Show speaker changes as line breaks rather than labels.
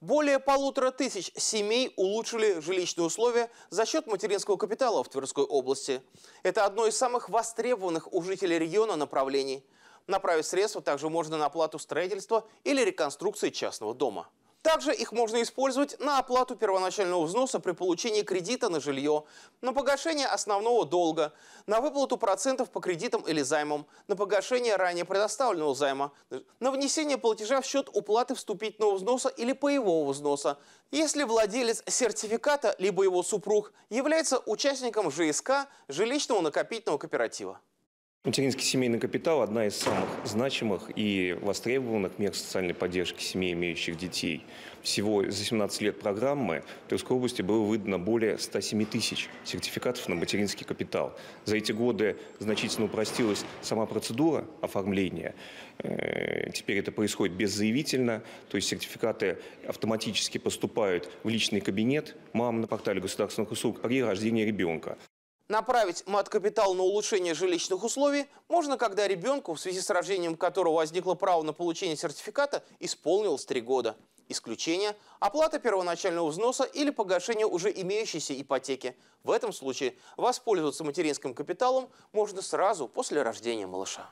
Более полутора тысяч семей улучшили жилищные условия за счет материнского капитала в Тверской области. Это одно из самых востребованных у жителей региона направлений. Направить средства также можно на оплату строительства или реконструкции частного дома. Также их можно использовать на оплату первоначального взноса при получении кредита на жилье, на погашение основного долга, на выплату процентов по кредитам или займам, на погашение ранее предоставленного займа, на внесение платежа в счет уплаты вступительного взноса или паевого взноса, если владелец сертификата либо его супруг является участником ЖСК жилищного накопительного кооператива.
Материнский семейный капитал – одна из самых значимых и востребованных мер социальной поддержки семей, имеющих детей. Всего за 17 лет программы в Тверской области было выдано более 107 тысяч сертификатов на материнский капитал. За эти годы значительно упростилась сама процедура оформления. Э, теперь это происходит беззаявительно, то есть сертификаты автоматически поступают в личный кабинет мам на портале государственных услуг при рождении ребенка.
Направить мат-капитал на улучшение жилищных условий можно, когда ребенку, в связи с рождением которого возникло право на получение сертификата, исполнилось 3 года. Исключение – оплата первоначального взноса или погашение уже имеющейся ипотеки. В этом случае воспользоваться материнским капиталом можно сразу после рождения малыша.